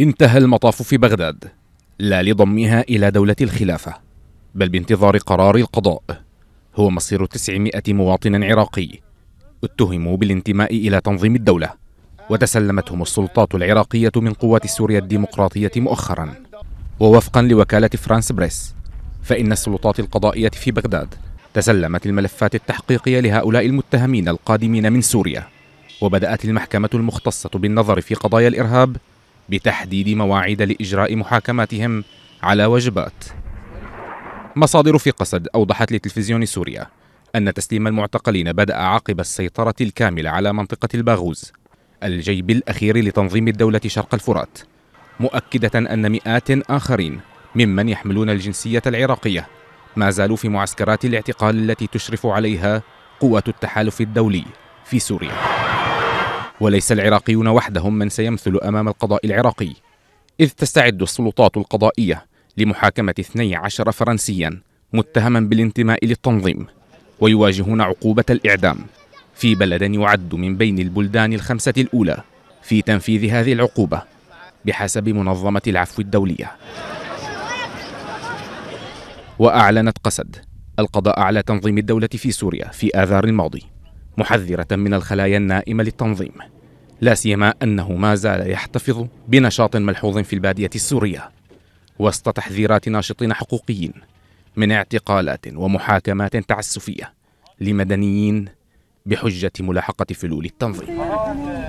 انتهى المطاف في بغداد لا لضمها إلى دولة الخلافة بل بانتظار قرار القضاء هو مصير 900 مواطن عراقي اتهموا بالانتماء إلى تنظيم الدولة وتسلمتهم السلطات العراقية من قوات سوريا الديمقراطية مؤخرا ووفقا لوكالة فرانس بريس فإن السلطات القضائية في بغداد تسلمت الملفات التحقيقية لهؤلاء المتهمين القادمين من سوريا وبدأت المحكمة المختصة بالنظر في قضايا الإرهاب بتحديد مواعيد لإجراء محاكماتهم على وجبات مصادر في قسد أوضحت لتلفزيون سوريا أن تسليم المعتقلين بدأ عقب السيطرة الكاملة على منطقة الباغوز الجيب الأخير لتنظيم الدولة شرق الفرات مؤكدة أن مئات آخرين ممن يحملون الجنسية العراقية ما زالوا في معسكرات الاعتقال التي تشرف عليها قوات التحالف الدولي في سوريا وليس العراقيون وحدهم من سيمثل أمام القضاء العراقي إذ تستعد السلطات القضائية لمحاكمة 12 فرنسيا متهما بالانتماء للتنظيم ويواجهون عقوبة الإعدام في بلد يعد من بين البلدان الخمسة الأولى في تنفيذ هذه العقوبة بحسب منظمة العفو الدولية وأعلنت قسد القضاء على تنظيم الدولة في سوريا في آذار الماضي محذرة من الخلايا النائمة للتنظيم لا سيما أنه ما زال يحتفظ بنشاط ملحوظ في البادية السورية وسط تحذيرات ناشطين حقوقيين من اعتقالات ومحاكمات تعسفية لمدنيين بحجة ملاحقة فلول التنظيم